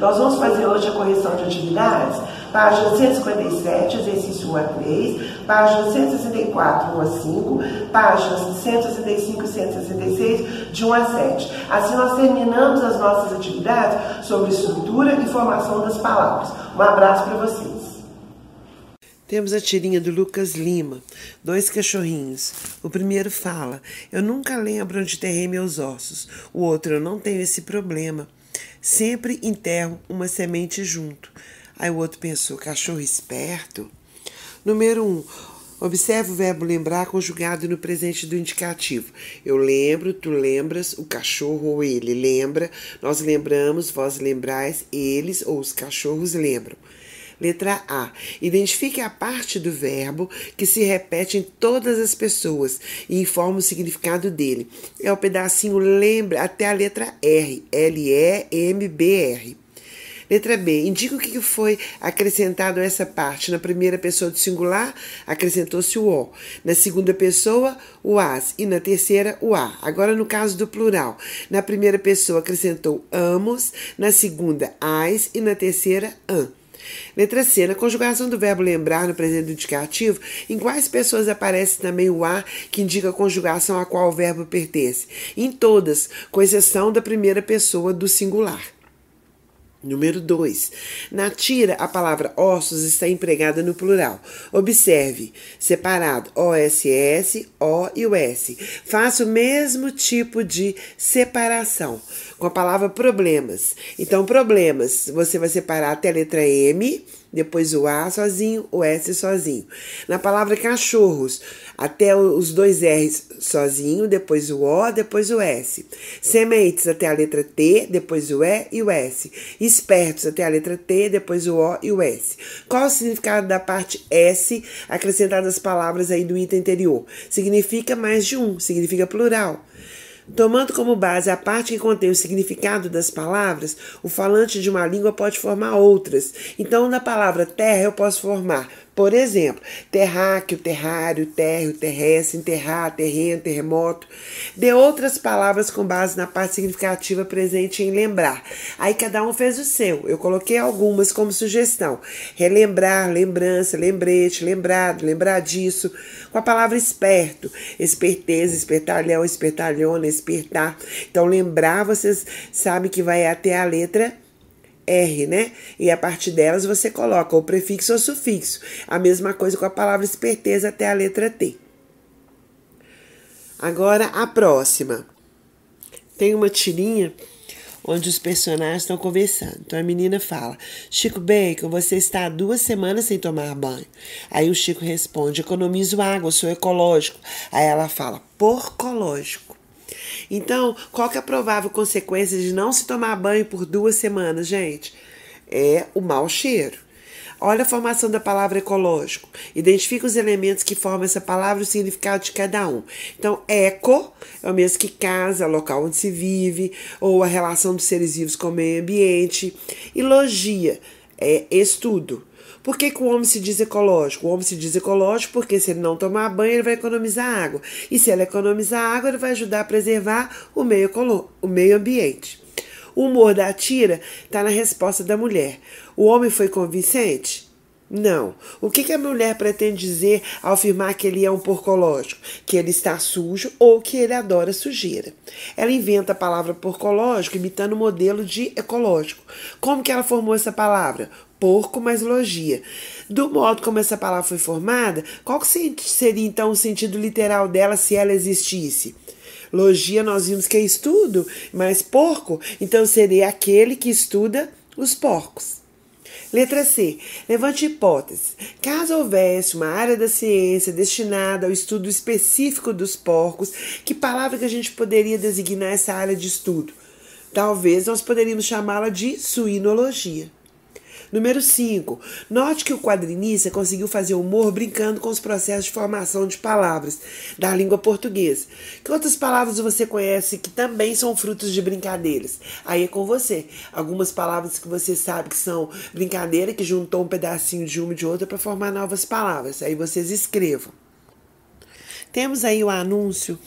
Nós vamos fazer hoje a correção de atividades, página 157, exercício 1 a 3, página 164, 1 a 5, páginas 165 e 166, de 1 a 7. Assim nós terminamos as nossas atividades sobre estrutura e formação das palavras. Um abraço para vocês. Temos a tirinha do Lucas Lima, dois cachorrinhos. O primeiro fala: Eu nunca lembro onde terrei meus ossos. O outro: Eu não tenho esse problema. Sempre enterro uma semente junto. Aí o outro pensou, cachorro esperto. Número um, observe o verbo lembrar conjugado no presente do indicativo. Eu lembro, tu lembras, o cachorro ou ele lembra, nós lembramos, vós lembrais, eles ou os cachorros lembram. Letra A. Identifique a parte do verbo que se repete em todas as pessoas e informe o significado dele. É o pedacinho lembra até a letra R. L-E-M-B-R. Letra B. Indica o que foi acrescentado a essa parte. Na primeira pessoa do singular, acrescentou-se o O. Na segunda pessoa, o as. E na terceira, o a. Agora, no caso do plural. Na primeira pessoa, acrescentou amos. Na segunda, as. E na terceira, an. Letra C. Na conjugação do verbo lembrar no presente indicativo, em quais pessoas aparece também o a que indica a conjugação a qual o verbo pertence? Em todas, com exceção da primeira pessoa do singular. Número 2. Na tira, a palavra ossos está empregada no plural. Observe, separado OSS, O e o S. Faça o mesmo tipo de separação com a palavra problemas. Então, problemas, você vai separar até a letra M depois o A sozinho, o S sozinho. Na palavra cachorros, até os dois R's sozinho, depois o O, depois o S. Sementes até a letra T, depois o E e o S. Espertos até a letra T, depois o O e o S. Qual o significado da parte S acrescentada às palavras aí do item anterior? Significa mais de um, significa plural. Tomando como base a parte que contém o significado das palavras, o falante de uma língua pode formar outras. Então, na palavra terra, eu posso formar por exemplo, terráqueo, terrário, térreo, terrestre, enterrar, terreno, terremoto. Dê outras palavras com base na parte significativa presente em lembrar. Aí cada um fez o seu. Eu coloquei algumas como sugestão: relembrar, lembrança, lembrete, lembrado, lembrar disso. Com a palavra esperto, esperteza, espertalhão, espertalhona, espertar. Então, lembrar, vocês sabem que vai até a letra R, né? E a partir delas você coloca o prefixo ou sufixo. A mesma coisa com a palavra esperteza até a letra T. Agora a próxima. Tem uma tirinha onde os personagens estão conversando. Então a menina fala: Chico Bacon, você está há duas semanas sem tomar banho. Aí o Chico responde: Economizo água, sou ecológico. Aí ela fala: Porcológico. Então, qual que é a provável consequência de não se tomar banho por duas semanas, gente? É o mau cheiro. Olha a formação da palavra ecológico. Identifica os elementos que formam essa palavra e o significado de cada um. Então, eco é o mesmo que casa, é local onde se vive, ou a relação dos seres vivos com o meio ambiente. E logia é, estudo. Por que, que, o homem se diz ecológico? O homem se diz ecológico porque se ele não tomar banho, ele vai economizar água. E se ele economizar água, ele vai ajudar a preservar o meio, o meio ambiente. O humor da tira está na resposta da mulher. O homem foi convincente? Não. O que, que a mulher pretende dizer ao afirmar que ele é um porcológico? Que ele está sujo ou que ele adora sujeira. Ela inventa a palavra porcológico imitando o modelo de ecológico. Como que ela formou essa palavra? Porco mais logia. Do modo como essa palavra foi formada, qual que seria então o sentido literal dela se ela existisse? Logia nós vimos que é estudo, mas porco, então seria aquele que estuda os porcos. Letra C. Levante hipótese. Caso houvesse uma área da ciência destinada ao estudo específico dos porcos, que palavra que a gente poderia designar essa área de estudo? Talvez nós poderíamos chamá-la de suinologia. Número 5. Note que o quadrinista conseguiu fazer humor brincando com os processos de formação de palavras da língua portuguesa. Que outras palavras você conhece que também são frutos de brincadeiras? Aí é com você. Algumas palavras que você sabe que são brincadeira, que juntou um pedacinho de uma e de outra para formar novas palavras. Aí vocês escrevam. Temos aí o anúncio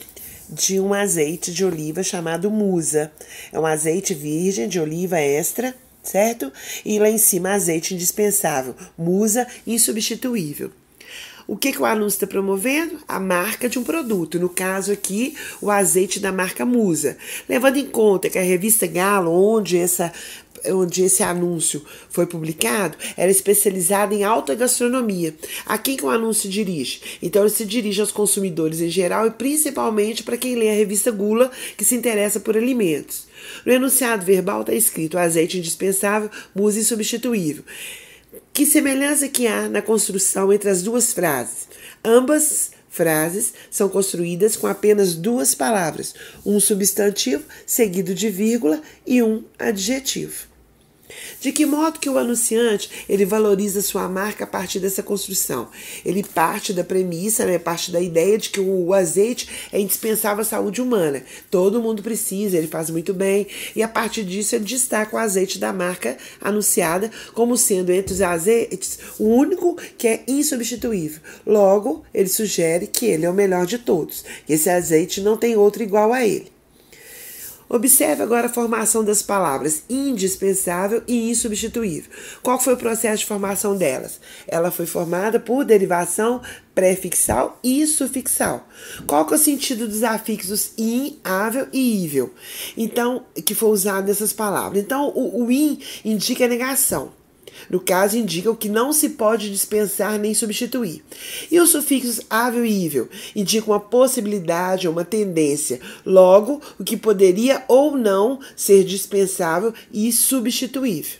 de um azeite de oliva chamado Musa. É um azeite virgem de oliva extra certo? E lá em cima, azeite indispensável, musa insubstituível. O que, que o anúncio está promovendo? A marca de um produto, no caso aqui, o azeite da marca Musa. Levando em conta que a revista Galo, onde essa onde esse anúncio foi publicado era especializada em alta gastronomia. A quem que o anúncio dirige? Então ele se dirige aos consumidores em geral e principalmente para quem lê a revista Gula, que se interessa por alimentos. No enunciado verbal está escrito azeite indispensável, musa insubstituível. Que semelhança que há na construção entre as duas frases? Ambas frases são construídas com apenas duas palavras, um substantivo seguido de vírgula e um adjetivo. De que modo que o anunciante ele valoriza sua marca a partir dessa construção? Ele parte da premissa, né, parte da ideia de que o azeite é indispensável à saúde humana. Todo mundo precisa, ele faz muito bem. E a partir disso ele destaca o azeite da marca anunciada como sendo entre os azeites o único que é insubstituível. Logo, ele sugere que ele é o melhor de todos, que esse azeite não tem outro igual a ele. Observe agora a formação das palavras indispensável e insubstituível. Qual foi o processo de formação delas? Ela foi formada por derivação prefixal e sufixal. Qual que é o sentido dos afixos in, ável e ível? Então, que foi usado nessas palavras. Então, o, o in indica negação. No caso, indicam que não se pode dispensar nem substituir. E os sufixos ável e ível indicam uma possibilidade ou uma tendência, logo, o que poderia ou não ser dispensável e substituível.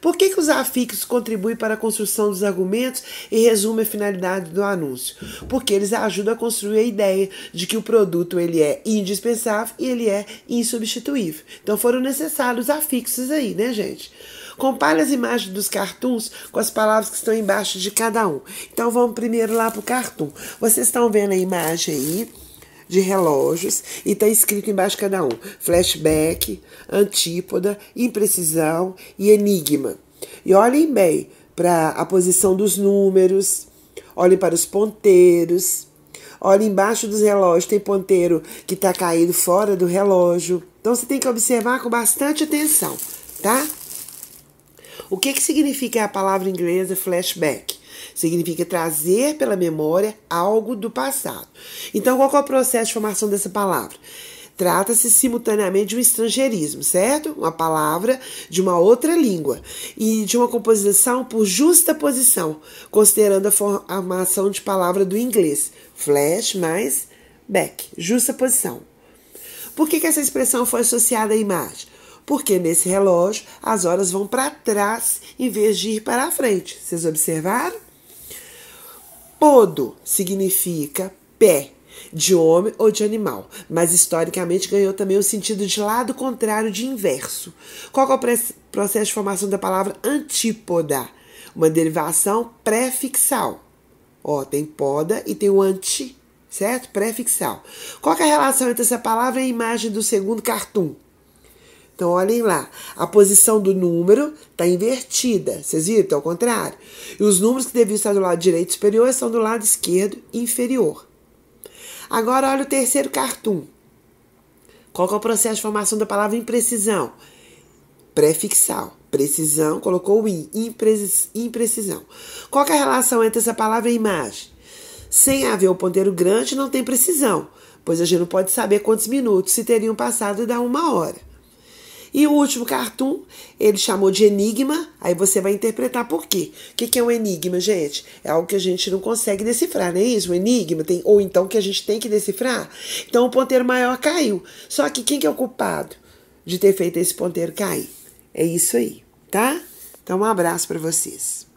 Por que, que os afixos contribuem para a construção dos argumentos e resumem a finalidade do anúncio? Porque eles ajudam a construir a ideia de que o produto ele é indispensável e ele é insubstituível. Então foram necessários os afixos aí, né, gente? Compare as imagens dos cartoons com as palavras que estão embaixo de cada um. Então vamos primeiro lá para o cartoon. Vocês estão vendo a imagem aí de relógios e está escrito embaixo de cada um: flashback, antípoda, imprecisão e enigma. E olhem bem para a posição dos números, olhem para os ponteiros. Olha embaixo dos relógios, tem ponteiro que está caído fora do relógio. Então você tem que observar com bastante atenção, tá? O que, que significa a palavra inglesa flashback? Significa trazer pela memória algo do passado. Então, qual é o processo de formação dessa palavra? Trata-se simultaneamente de um estrangeirismo, certo? Uma palavra de uma outra língua e de uma composição por justaposição, considerando a formação de palavra do inglês. Flash mais back, justaposição. Por que, que essa expressão foi associada à imagem? porque nesse relógio as horas vão para trás em vez de ir para a frente. Vocês observaram? Podo significa pé, de homem ou de animal, mas historicamente ganhou também o sentido de lado contrário de inverso. Qual é o processo de formação da palavra antípoda? Uma derivação prefixal. Ó, tem poda e tem o anti, certo? Prefixal. Qual é a relação entre essa palavra e a imagem do segundo cartoon? Então, olhem lá. A posição do número está invertida. Vocês viram? Então, ao contrário. E os números que deviam estar do lado direito superior são do lado esquerdo inferior. Agora, olha o terceiro cartoon. Qual é o processo de formação da palavra imprecisão? Prefixal. Precisão, colocou o i. Imprecisão. Qual é a relação entre essa palavra e imagem? Sem haver o ponteiro grande, não tem precisão, pois a gente não pode saber quantos minutos se teriam passado da uma hora. E o último cartoon, ele chamou de enigma, aí você vai interpretar por quê. O que, que é um enigma, gente? É algo que a gente não consegue decifrar, não é isso? Um enigma, tem, ou então que a gente tem que decifrar. Então o ponteiro maior caiu. Só que quem que é o culpado de ter feito esse ponteiro cair? É isso aí, tá? Então um abraço para vocês.